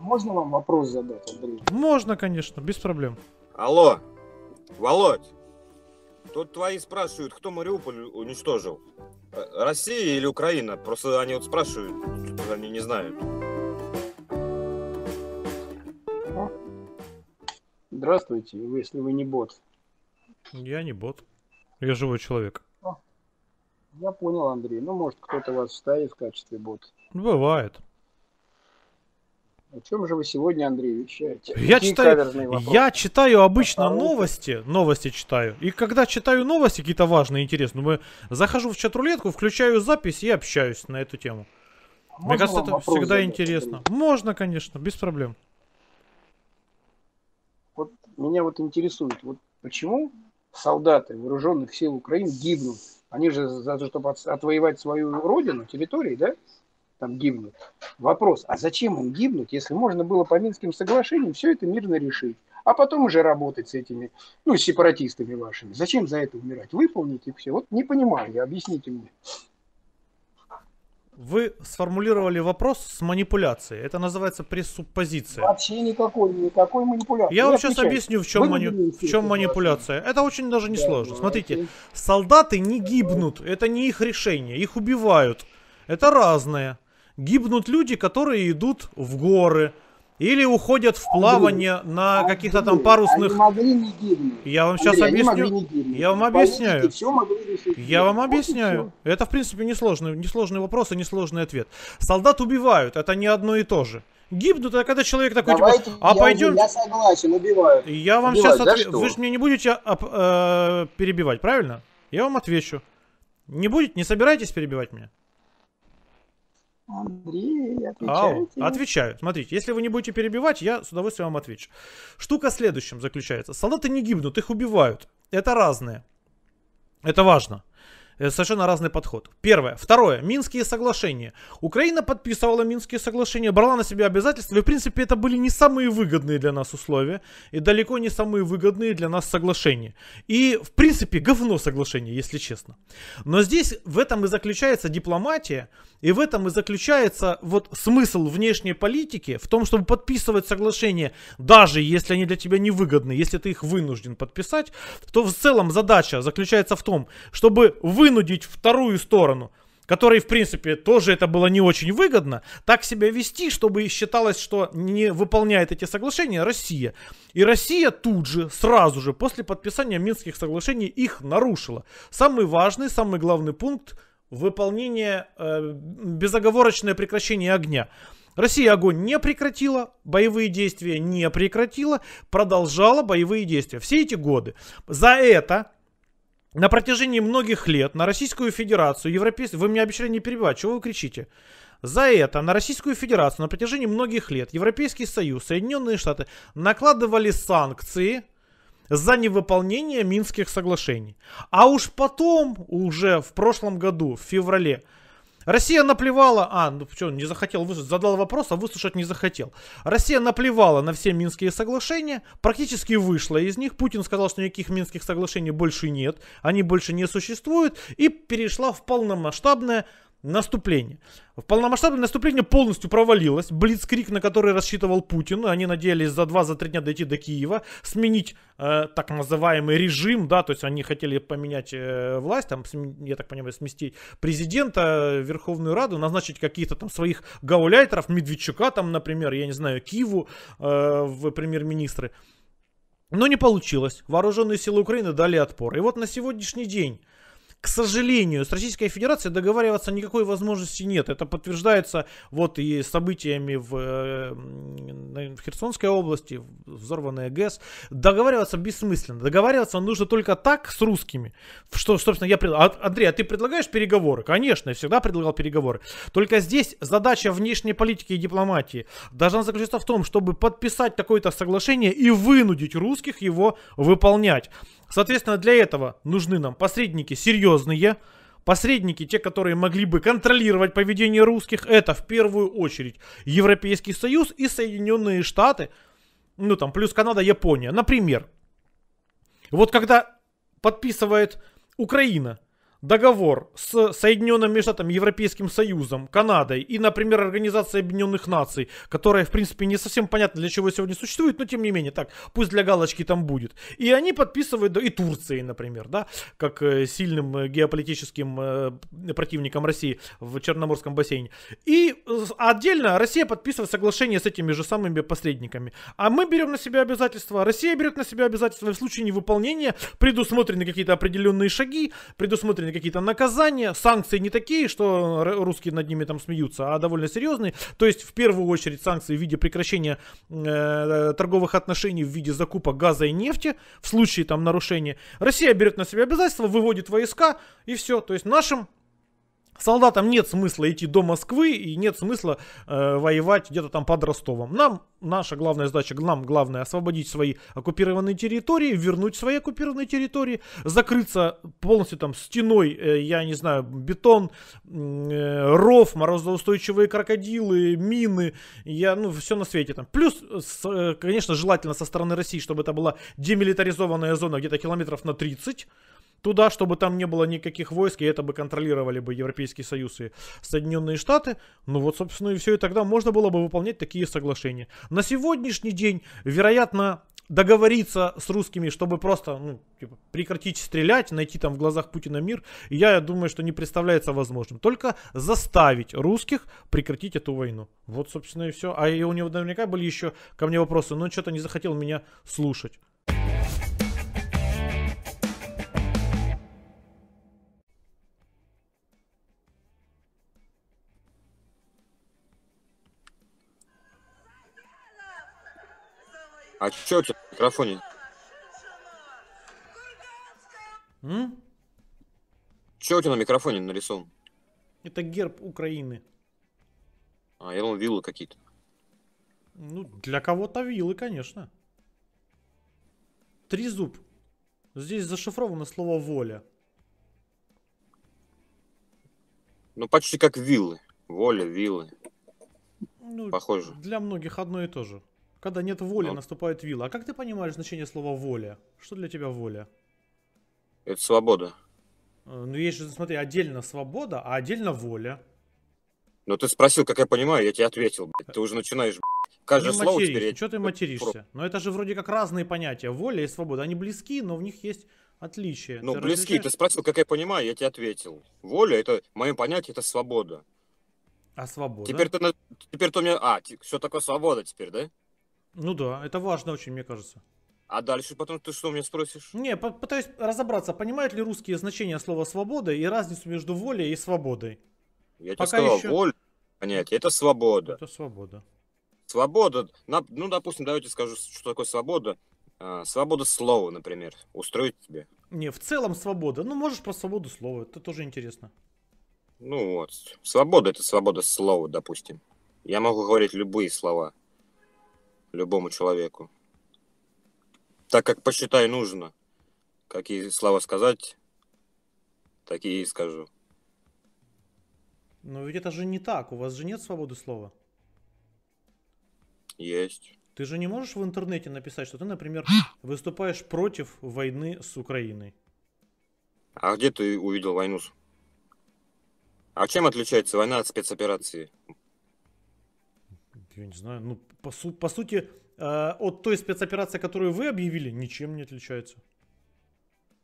Можно вам вопрос задать, Андрей? Можно, конечно, без проблем. Алло, Володь, тут твои спрашивают, кто Мариуполь уничтожил? Э, Россия или Украина? Просто они вот спрашивают, они не знают. Здравствуйте, если вы не бот. Я не бот. Я живой человек. Я понял, Андрей. Ну, может, кто-то вас ставит в качестве бота. Бывает. О чем же вы сегодня, Андрей, вещаете? Я читаю, я читаю обычно а новости, новости читаю. И когда читаю новости какие-то важные, интересные, мы захожу в чат-рулетку, включаю запись и общаюсь на эту тему. А можно Мне кажется, это всегда задать, интересно. Андрей? Можно, конечно, без проблем. Вот меня вот интересует, вот почему солдаты вооруженных сил Украины гибнут? Они же за то, чтобы отвоевать свою родину, территорию, да? там гибнут. Вопрос, а зачем им гибнуть, если можно было по Минским соглашениям все это мирно решить, а потом уже работать с этими, ну, с сепаратистами вашими. Зачем за это умирать? Выполните все. Вот не понимаю, я, объясните мне. Вы сформулировали вопрос с манипуляцией. Это называется пресуппозиция. Вообще никакой, никакой манипуляции. Я, Я вам отвечаю. сейчас объясню, в чем, мани... в чем манипуляция. Это очень даже не сложно. Да, Смотрите, окей. солдаты не гибнут. Это не их решение. Их убивают. Это разное гибнут люди, которые идут в горы или уходят в плавание Андрей, на каких-то там парусных... Они могли не гибнуть. Я вам сейчас Андрей, объясню. Я вам объясняю. Я вам объясняю. Это, в принципе, несложный, несложный вопрос и несложный ответ. Солдат убивают, это не одно и то же. Гибнут, это а когда человек такой, типа, Давайте, типа, а пойдем... Я согласен, убивают. Я вам убивают, сейчас отвечу. Вы же мне не будете оп- э- перебивать, правильно? Я вам отвечу. Не будет, не собираетесь перебивать меня? Андрей, отвечаете? Ау, отвечаю. Смотрите, если вы не будете перебивать, я с удовольствием вам отвечу. Штука в следующем заключается. Солдаты не гибнут, их убивают. Это разное. Это важно. Э, совершенно разный подход. Первое. Второе. Минские соглашения. Украина подписывала Минские соглашения, брала на себя обязательства, и, в принципе, это были не самые выгодные для нас условия, и далеко не самые выгодные для нас соглашения. И, в принципе, говно соглашение, если честно. Но здесь в этом и заключается дипломатия, и в этом и заключается вот смысл внешней политики, в том, чтобы подписывать соглашения, даже если они для тебя невыгодны, если ты их вынужден подписать, то в целом задача заключается в том, чтобы вы вынудить вторую сторону, которой, в принципе, тоже это было не очень выгодно, так себя вести, чтобы считалось, что не выполняет эти соглашения Россия. И Россия тут же, сразу же, после подписания Минских соглашений их нарушила. Самый важный, самый главный пункт – выполнение, э, безоговорочное прекращение огня. Россия огонь не прекратила, боевые действия не прекратила, продолжала боевые действия все эти годы. За это на протяжении многих лет на Российскую Федерацию, европейцы, вы мне обещали не перебивать, чего вы кричите? За это на Российскую Федерацию на протяжении многих лет Европейский Союз, Соединенные Штаты накладывали санкции за невыполнение Минских соглашений. А уж потом, уже в прошлом году, в феврале, Россия наплевала... А, ну что, не захотел выслушать, задал вопрос, а выслушать не захотел. Россия наплевала на все Минские соглашения, практически вышла из них. Путин сказал, что никаких Минских соглашений больше нет, они больше не существуют, и перешла в полномасштабное Наступление. В полномасштабное наступление полностью провалилось. Блицкрик, на который рассчитывал Путин, они надеялись за 2-3 за дня дойти до Киева, сменить э, так называемый режим, да, то есть они хотели поменять э, власть, там, я так понимаю, сместить президента, э, Верховную Раду, назначить каких-то там своих гауляйтеров, Медведчука там, например, я не знаю, Киеву э, в премьер-министры. Но не получилось. Вооруженные силы Украины дали отпор. И вот на сегодняшний день к сожалению, с Российской Федерацией договариваться никакой возможности нет. Это подтверждается вот и событиями в, э, в Херсонской области, взорванная ГЭС. Договариваться бессмысленно. Договариваться нужно только так с русскими. Что, собственно, я предлагаю. Андрей, а ты предлагаешь переговоры? Конечно, я всегда предлагал переговоры. Только здесь задача внешней политики и дипломатии должна заключаться в том, чтобы подписать такое-то соглашение и вынудить русских его выполнять. Соответственно, для этого нужны нам посредники серьезные, Посредники, те, которые могли бы контролировать поведение русских, это в первую очередь Европейский Союз и Соединенные Штаты, ну там плюс Канада, Япония. Например, вот когда подписывает Украина договор с Соединенными Штатами, Европейским Союзом, Канадой и, например, Организацией Объединенных Наций, которая, в принципе, не совсем понятно, для чего сегодня существует, но тем не менее, так, пусть для галочки там будет. И они подписывают, и Турции, например, да, как э, сильным э, геополитическим э, противником России в Черноморском бассейне. И отдельно Россия подписывает соглашение с этими же самыми посредниками. А мы берем на себя обязательства, Россия берет на себя обязательства, в случае невыполнения предусмотрены какие-то определенные шаги, предусмотрены установлены какие-то наказания, санкции не такие, что русские над ними там смеются, а довольно серьезные. То есть в первую очередь санкции в виде прекращения э, э, торговых отношений в виде закупок газа и нефти в случае там нарушения. Россия берет на себя обязательства, выводит войска и все. То есть нашим Солдатам нет смысла идти до Москвы и нет смысла э, воевать где-то там под Ростовом. Нам, наша главная задача, нам главное освободить свои оккупированные территории, вернуть свои оккупированные территории, закрыться полностью там стеной, э, я не знаю, бетон, э, ров, морозоустойчивые крокодилы, мины, я, ну, все на свете там. Плюс, с, э, конечно, желательно со стороны России, чтобы это была демилитаризованная зона где-то километров на 30, туда, чтобы там не было никаких войск, и это бы контролировали бы Европейский Союз и Соединенные Штаты. Ну вот, собственно, и все. И тогда можно было бы выполнять такие соглашения. На сегодняшний день, вероятно, договориться с русскими, чтобы просто ну, типа, прекратить стрелять, найти там в глазах Путина мир, я думаю, что не представляется возможным. Только заставить русских прекратить эту войну. Вот, собственно, и все. А и у него наверняка были еще ко мне вопросы, но он что-то не захотел меня слушать. А что у тебя в микрофоне? М? Что у тебя на микрофоне нарисован? Это герб Украины. А, я думал, виллы какие-то. Ну, для кого-то виллы, конечно. Три зуб. Здесь зашифровано слово воля. Ну, почти как виллы. Воля, виллы. Ну, Похоже. Для многих одно и то же. Когда нет воли, ну. наступает вилла. А как ты понимаешь значение слова воля? Что для тебя воля? Это свобода. Э, ну, есть же, смотри, отдельно свобода, а отдельно воля. Ну, ты спросил, как я понимаю, я тебе ответил, блядь. Ты уже начинаешь, блядь. Каждое ну, ты слово теперь... Что ты материшься? Но ну, это же вроде как разные понятия. Воля и свобода, они близки, но в них есть отличия. Ну, ты близки. Ты спросил, как я понимаю, я тебе ответил. Воля, это, в моем понятии, это свобода. А свобода? Теперь ты, теперь ты у меня... А, все такое свобода теперь, да? Ну да, это важно очень, мне кажется. А дальше потом ты что меня спросишь? Не, пытаюсь разобраться, понимают ли русские значение слова «свобода» и разницу между волей и свободой? Я Пока тебе сказал, еще... воля, понять. это свобода. Это свобода. Свобода, ну, допустим, давайте скажу, что такое свобода. А, свобода слова, например, устроить тебе. Не, в целом свобода. Ну, можешь про свободу слова, это тоже интересно. Ну вот, свобода – это свобода слова, допустим. Я могу говорить любые слова – любому человеку. Так как посчитай нужно, какие слова сказать, такие и скажу. Но ведь это же не так. У вас же нет свободы слова. Есть. Ты же не можешь в интернете написать, что ты, например, выступаешь против войны с Украиной. А где ты увидел войну? А чем отличается война от спецоперации? Я не знаю. Ну, по, су по сути, э, от той спецоперации, которую вы объявили, ничем не отличается.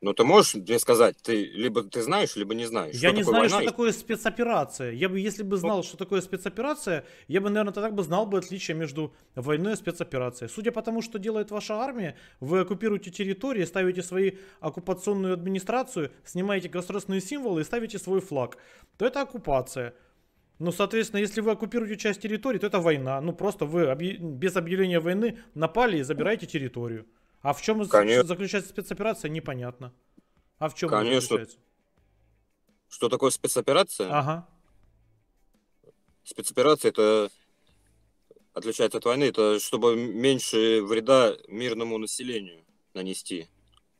Ну, ты можешь мне сказать, ты либо ты знаешь, либо не знаешь. Я что не знаю, война? что такое спецоперация. Я бы, если бы ну. знал, ну, что такое спецоперация, я бы, наверное, так бы знал бы отличие между войной и спецоперацией. Судя по тому, что делает ваша армия, вы оккупируете территории, ставите свою оккупационную администрацию, снимаете государственные символы и ставите свой флаг, то это оккупация. Ну, соответственно, если вы оккупируете часть территории, то это война. Ну, просто вы объ... без объявления войны напали и забираете территорию. А в чем Конечно. заключается спецоперация, непонятно. А в чем Конечно. заключается? Что такое спецоперация? Ага. Спецоперация это отличается от войны, это чтобы меньше вреда мирному населению нанести.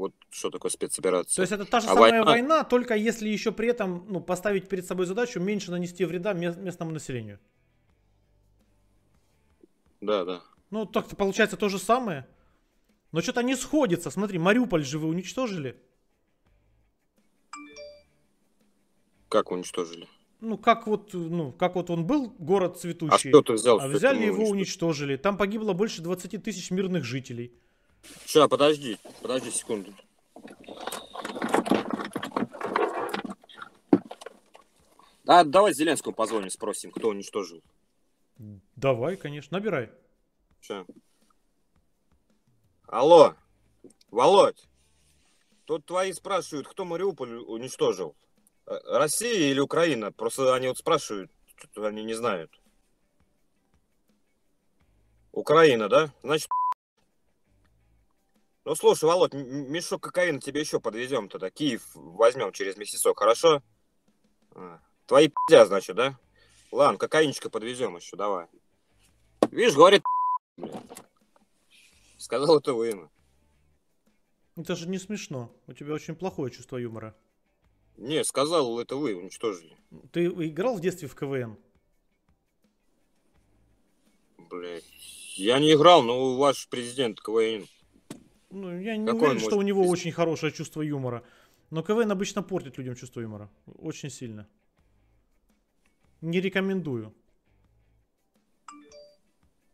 Вот что такое спецоперация. То есть это та же а самая война... война, только если еще при этом ну, поставить перед собой задачу меньше нанести вреда местному населению. Да, да. Ну, так -то получается то же самое. Но что-то не сходится. Смотри, Мариуполь же вы уничтожили. Как уничтожили? Ну, как вот, ну, как вот он был, город цветущий. А что ты взял? А взяли его, уничтожили. уничтожили. Там погибло больше 20 тысяч мирных жителей. Сейчас, подожди, подожди секунду. А давай Зеленскому позвоним, спросим, кто уничтожил. Давай, конечно, набирай. Сейчас. Алло, Володь, тут твои спрашивают, кто Мариуполь уничтожил? Э, Россия или Украина? Просто они вот спрашивают, они не знают. Украина, да? Значит, ну, слушай, Володь, мешок кокаина тебе еще подвезем тогда. Киев возьмем через месяцок, хорошо? А, твои пи***я, значит, да? Ладно, кокаинчика подвезем еще, давай. Видишь, говорит Сказал это воина. Это же не смешно. У тебя очень плохое чувство юмора. Не, сказал это вы, уничтожили. Ты играл в детстве в КВН? Блять, я не играл, но ваш президент КВН. Ну, я не Какой уверен, что у него быть? очень хорошее чувство юмора. Но КВН обычно портит людям чувство юмора. Очень сильно. Не рекомендую.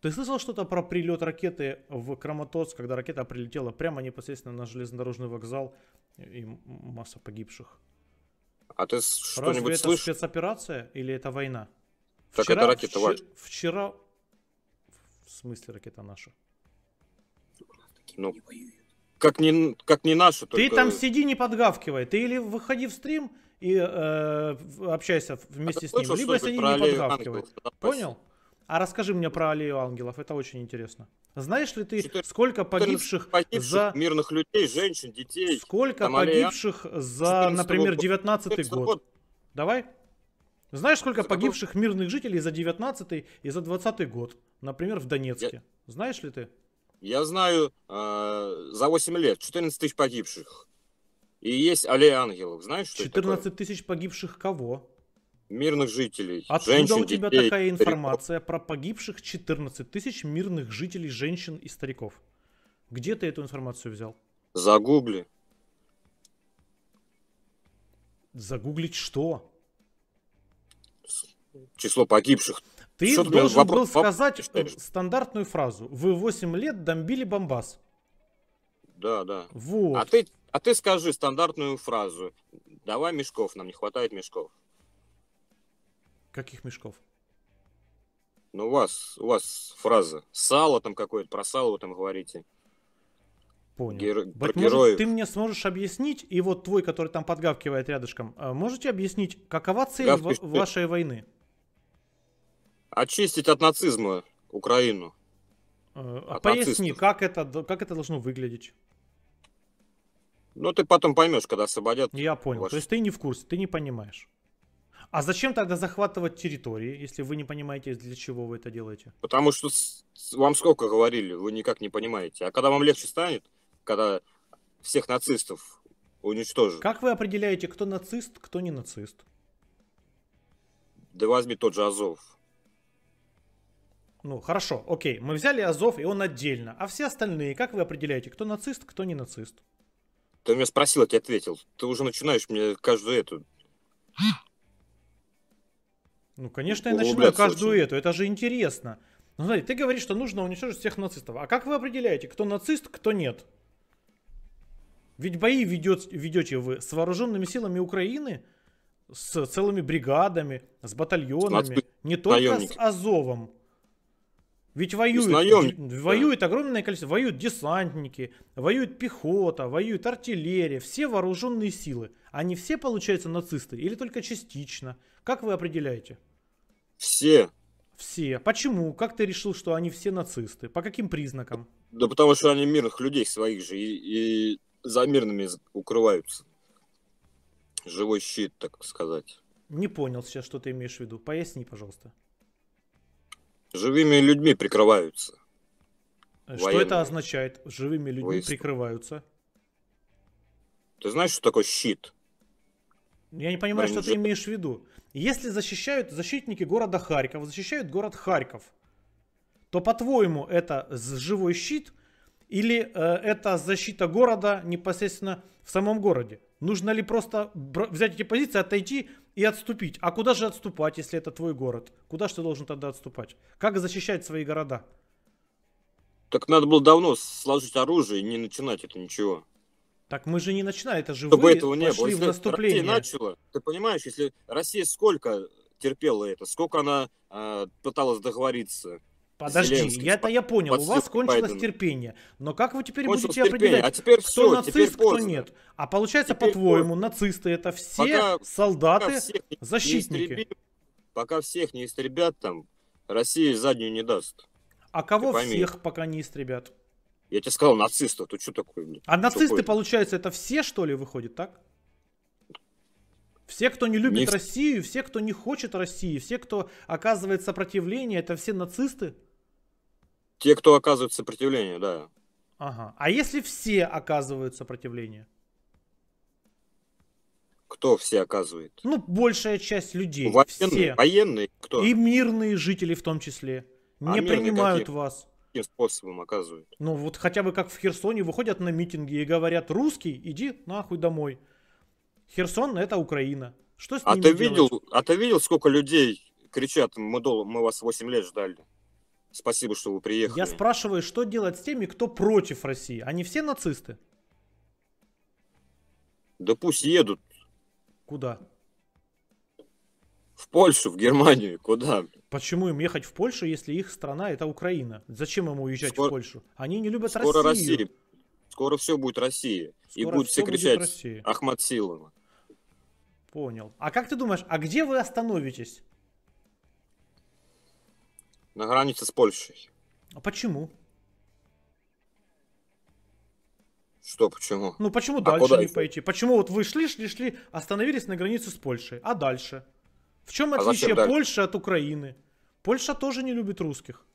Ты слышал что-то про прилет ракеты в Краматорск, когда ракета прилетела прямо непосредственно на железнодорожный вокзал и масса погибших? А ты что-нибудь Разве это слышишь? спецоперация или это война? Так вчера, это ракета вчера, Вчера... В смысле ракета наша? ну, не воюют. Как не, как не наши, только... Ты там сиди, не подгавкивай. Ты или выходи в стрим и э, общайся вместе а с ним, слышал, либо сиди, не подгавкивай. Понял? А расскажи мне про аллею ангелов, это очень интересно. Знаешь ли ты, 14, сколько погибших, погибших за... мирных людей, женщин, детей? Сколько погибших аллея... за, например, 19 год? год? Давай. Знаешь, сколько погибших мирных жителей за 19 и за 20 год? Например, в Донецке. Я... Знаешь ли ты? Я знаю э, за 8 лет 14 тысяч погибших. И есть аллея ангелов. Знаешь, что 14 тысяч погибших кого? Мирных жителей. Откуда женщин, у тебя детей, такая информация стариков? про погибших 14 тысяч мирных жителей, женщин и стариков? Где ты эту информацию взял? Загугли. Загуглить что? Число погибших ты что должен вопрос, был сказать вопрос, стандартную фразу. Вы 8 лет домбили бомбас. Да, да. А вот. А ты, а ты скажи стандартную фразу. Давай мешков, нам не хватает мешков. Каких мешков? Ну, у вас, у вас фраза. Сало там какое-то, про сало вы там говорите. Понял. Геро... Быть про может, героев. ты мне сможешь объяснить, и вот твой, который там подгавкивает рядышком, э, можете объяснить, какова цель Гавкиш... вашей войны? очистить от нацизма Украину. Э, а от поясни, нацистов. как это, как это должно выглядеть? Ну, ты потом поймешь, когда освободят. Я понял. Ваш... То есть ты не в курсе, ты не понимаешь. А зачем тогда захватывать территории, если вы не понимаете, для чего вы это делаете? Потому что вам сколько говорили, вы никак не понимаете. А когда вам легче станет, когда всех нацистов уничтожат. Как вы определяете, кто нацист, кто не нацист? Да возьми тот же Азов. Ну, хорошо, окей, мы взяли Азов, и он отдельно. А все остальные, как вы определяете, кто нацист, кто не нацист? Ты меня спросил, я тебе ответил. Ты уже начинаешь мне каждую эту... Ну, конечно, я начинаю каждую очень. эту, это же интересно. Ну, смотри, ты говоришь, что нужно уничтожить всех нацистов. А как вы определяете, кто нацист, кто нет? Ведь бои ведет, ведете вы с вооруженными силами Украины, с целыми бригадами, с батальонами, не только с Азовом. Ведь воюют, наем... воюет да. огромное количество, воюют десантники, воюют пехота, воюют артиллерия, все вооруженные силы. Они все, получается, нацисты или только частично? Как вы определяете? Все. Все. Почему? Как ты решил, что они все нацисты? По каким признакам? Да потому что они мирных людей своих же и, и за мирными укрываются. Живой щит, так сказать. Не понял сейчас, что ты имеешь в виду. Поясни, пожалуйста. Живыми людьми прикрываются. Э, что военные. это означает? Живыми людьми Войска. прикрываются? Ты знаешь, что такое щит? Ну, я не понимаю, Бронежит. что ты имеешь в виду. Если защищают защитники города Харьков, защищают город Харьков, то по-твоему это живой щит или э, это защита города непосредственно в самом городе? Нужно ли просто взять эти позиции, отойти и отступить. А куда же отступать, если это твой город? Куда же ты должен тогда отступать? Как защищать свои города? Так надо было давно сложить оружие и не начинать это ничего. Так мы же не начинаем, это же Чтобы вы этого не пошли было. в наступление. начала, ты понимаешь, если Россия сколько терпела это, сколько она э, пыталась договориться, Подожди, я-то я понял, у вас кончилось Байдена. терпение. Но как вы теперь кончилось будете терпение. определять, а теперь кто все, нацист, теперь кто нет? А получается, по-твоему, нацисты это все пока, солдаты, пока всех защитники? Истребим, пока всех не истребят, там России заднюю не даст. А кого всех пока не истребят? Я тебе сказал, нацистов, тут что такое? А нацисты, такое? получается, это все, что ли, выходит, так? Все, кто не любит не... Россию, все, кто не хочет России, все, кто оказывает сопротивление, это все нацисты? Те, кто оказывает сопротивление, да. Ага. А если все оказывают сопротивление? Кто все оказывает? Ну, большая часть людей. Военные, все. военные кто? И мирные жители в том числе. А Не принимают какие? вас. Каким способом оказывают? Ну, вот хотя бы как в Херсоне выходят на митинги и говорят, русский, иди нахуй домой. Херсон это Украина. Что с а ними ты делать? видел, А ты видел, сколько людей кричат, мы, дол- мы вас 8 лет ждали? Спасибо, что вы приехали. Я спрашиваю, что делать с теми, кто против России? Они все нацисты? Да пусть едут. Куда? В Польшу, в Германию, куда? Почему им ехать в Польшу, если их страна это Украина? Зачем им уезжать скоро, в Польшу? Они не любят скоро Россию. Россия. Скоро все будет Россия. Скоро и будут все кричать будет Россия. Ахмад Силова. Понял. А как ты думаешь, а где вы остановитесь? На границе с Польшей. А почему? Что, почему? Ну почему а дальше не пойти? Почему вот вы шли, шли, шли, остановились на границе с Польшей, а дальше? В чем а отличие Польши от Украины? Польша тоже не любит русских.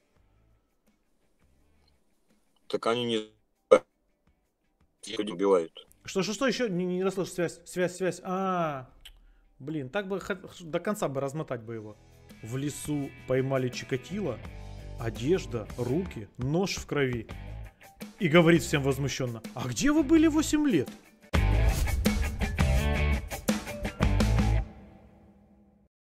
Так они не люди убивают. Что, что, что еще? Не, не расслышал связь, связь, связь. А, блин, так бы до конца бы размотать бы его в лесу поймали Чикатила, одежда, руки, нож в крови. И говорит всем возмущенно, а где вы были 8 лет?